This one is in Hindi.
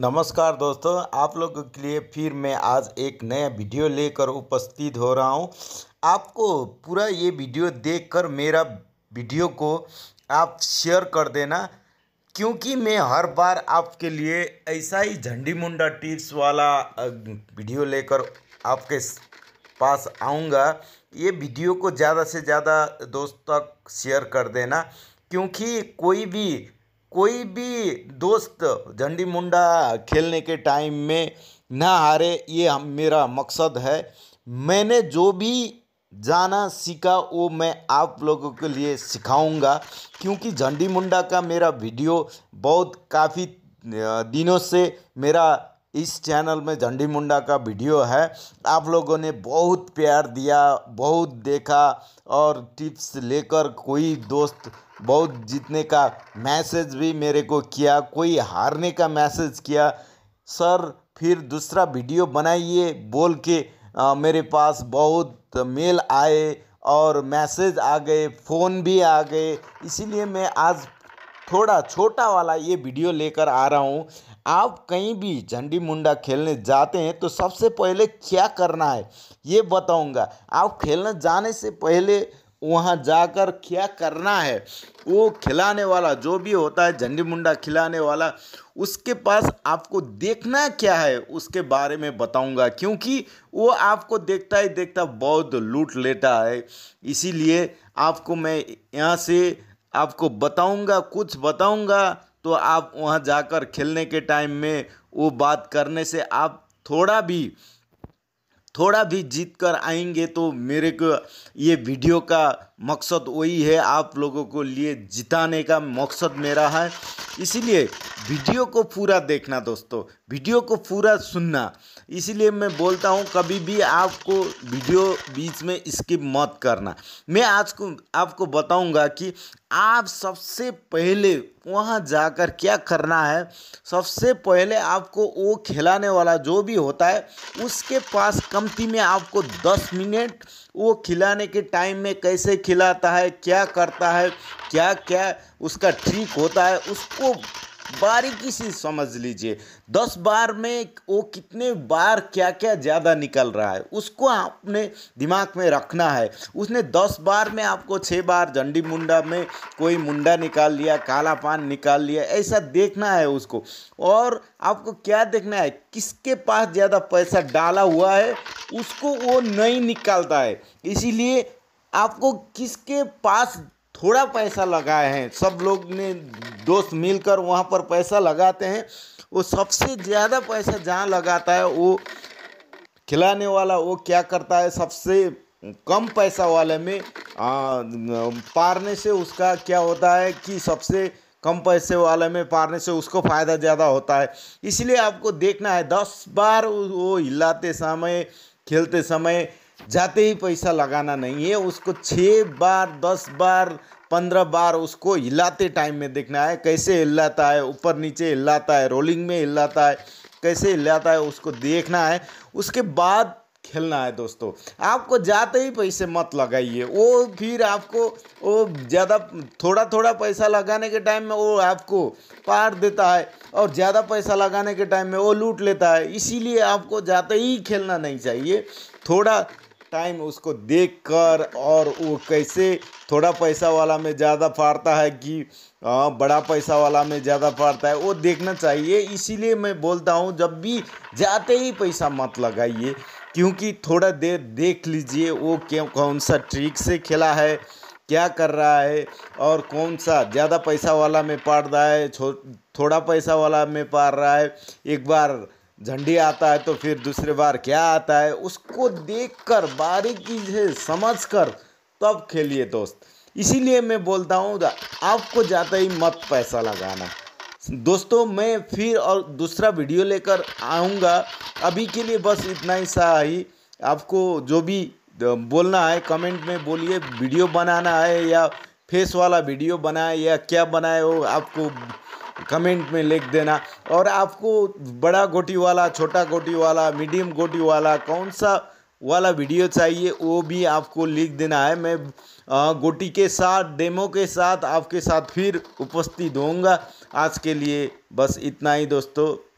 नमस्कार दोस्तों आप लोगों के लिए फिर मैं आज एक नया वीडियो लेकर उपस्थित हो रहा हूँ आपको पूरा ये वीडियो देखकर मेरा वीडियो को आप शेयर कर देना क्योंकि मैं हर बार आपके लिए ऐसा ही झंडी मुंडा टिप्स वाला वीडियो लेकर आपके पास आऊँगा ये वीडियो को ज़्यादा से ज़्यादा दोस्त तक शेयर कर देना क्योंकि कोई भी कोई भी दोस्त झंडी मुंडा खेलने के टाइम में ना हारे ये हम मेरा मकसद है मैंने जो भी जाना सीखा वो मैं आप लोगों के लिए सिखाऊंगा क्योंकि झंडी मुंडा का मेरा वीडियो बहुत काफ़ी दिनों से मेरा इस चैनल में झंडी मुंडा का वीडियो है आप लोगों ने बहुत प्यार दिया बहुत देखा और टिप्स लेकर कोई दोस्त बहुत जीतने का मैसेज भी मेरे को किया कोई हारने का मैसेज किया सर फिर दूसरा वीडियो बनाइए बोल के आ, मेरे पास बहुत मेल आए और मैसेज आ गए फ़ोन भी आ गए इसीलिए मैं आज थोड़ा छोटा वाला ये वीडियो लेकर आ रहा हूँ आप कहीं भी झंडी मुंडा खेलने जाते हैं तो सबसे पहले क्या करना है ये बताऊँगा आप खेलने जाने से पहले वहाँ जाकर क्या करना है वो खिलाने वाला जो भी होता है झंडी मुंडा खिलाने वाला उसके पास आपको देखना क्या है उसके बारे में बताऊंगा क्योंकि वो आपको देखता ही देखता बहुत लूट लेता है इसीलिए आपको मैं यहाँ से आपको बताऊंगा कुछ बताऊंगा तो आप वहाँ जाकर खेलने के टाइम में वो बात करने से आप थोड़ा भी थोड़ा भी जीत कर आएंगे तो मेरे को ये वीडियो का मकसद वही है आप लोगों को लिए जिताने का मकसद मेरा है इसीलिए वीडियो को पूरा देखना दोस्तों वीडियो को पूरा सुनना इसीलिए मैं बोलता हूँ कभी भी आपको वीडियो बीच में स्किप मत करना मैं आज को आपको बताऊँगा कि आप सबसे पहले वहाँ जाकर क्या करना है सबसे पहले आपको वो खिलाने वाला जो भी होता है उसके पास कमती में आपको 10 मिनट वो खिलाने के टाइम में कैसे खिलाता है क्या करता है क्या क्या उसका ठीक होता है उसको बारीकी से समझ लीजिए दस बार में वो कितने बार क्या क्या ज़्यादा निकल रहा है उसको आपने दिमाग में रखना है उसने दस बार में आपको छः बार झंडी मुंडा में कोई मुंडा निकाल लिया काला पान निकाल लिया ऐसा देखना है उसको और आपको क्या देखना है किसके पास ज़्यादा पैसा डाला हुआ है उसको वो नहीं निकालता है इसीलिए आपको किसके पास थोड़ा पैसा लगाए हैं सब लोग ने दोस्त मिलकर वहाँ पर पैसा लगाते हैं वो सबसे ज़्यादा पैसा जहाँ लगाता है वो खिलाने वाला वो क्या करता है सबसे कम पैसा वाले में आ, पारने से उसका क्या होता है कि सबसे कम पैसे वाले में पारने से उसको फ़ायदा ज़्यादा होता है इसलिए आपको देखना है दस बार वो हिलाते समय खेलते समय जाते ही पैसा लगाना नहीं है उसको छः बार दस बार पंद्रह बार उसको हिलाते टाइम में देखना है कैसे हिलाता है ऊपर नीचे हिलाता है रोलिंग में हिलाता है कैसे हिलाता है उसको देखना है उसके बाद खेलना है दोस्तों आपको जाते ही पैसे मत लगाइए वो फिर आपको वो ज़्यादा थोड़ा थोड़ा पैसा लगाने के टाइम में वो आपको पार देता है और ज़्यादा पैसा लगाने के टाइम में वो लूट लेता है इसीलिए आपको जाते ही खेलना नहीं चाहिए थोड़ा टाइम उसको देखकर और वो कैसे थोड़ा पैसा वाला में ज़्यादा फाड़ता है कि बड़ा पैसा वाला में ज़्यादा फाड़ता है वो देखना चाहिए इसीलिए मैं बोलता हूँ जब भी जाते ही पैसा मत लगाइए क्योंकि थोड़ा देर देख लीजिए वो क्यों कौन सा ट्रिक से खेला है क्या कर रहा है और कौन सा ज़्यादा पैसा वाला में पाड़ रहा है थोड़ा पैसा वाला में पाड़ रहा है एक बार झंडी आता है तो फिर दूसरे बार क्या आता है उसको देखकर बारीकी से समझ कर तब खेलिए दोस्त इसीलिए मैं बोलता हूँ आपको ज़्यादा ही मत पैसा लगाना दोस्तों मैं फिर और दूसरा वीडियो लेकर आऊँगा अभी के लिए बस इतना ही सा ही आपको जो भी बोलना है कमेंट में बोलिए वीडियो बनाना है या फेस वाला वीडियो बनाए या क्या बनाए वो आपको कमेंट में लिख देना और आपको बड़ा गोटी वाला छोटा गोटी वाला मीडियम गोटी वाला कौन सा वाला वीडियो चाहिए वो भी आपको लिख देना है मैं गोटी के साथ डेमो के साथ आपके साथ फिर उपस्थित होऊंगा आज के लिए बस इतना ही दोस्तों